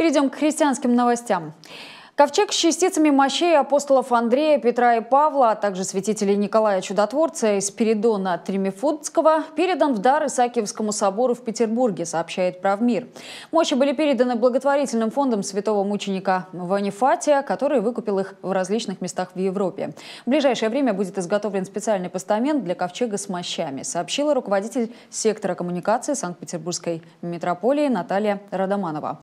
Перейдем к христианским новостям. Ковчег с частицами мощей апостолов Андрея, Петра и Павла, а также святителей Николая Чудотворца и Спиридона Тремифудского передан в дар Исаакиевскому собору в Петербурге, сообщает Правмир. Мощи были переданы благотворительным фондом святого мученика Ванифатия, который выкупил их в различных местах в Европе. В ближайшее время будет изготовлен специальный постамент для ковчега с мощами, сообщила руководитель сектора коммуникации Санкт-Петербургской метрополии Наталья Радоманова.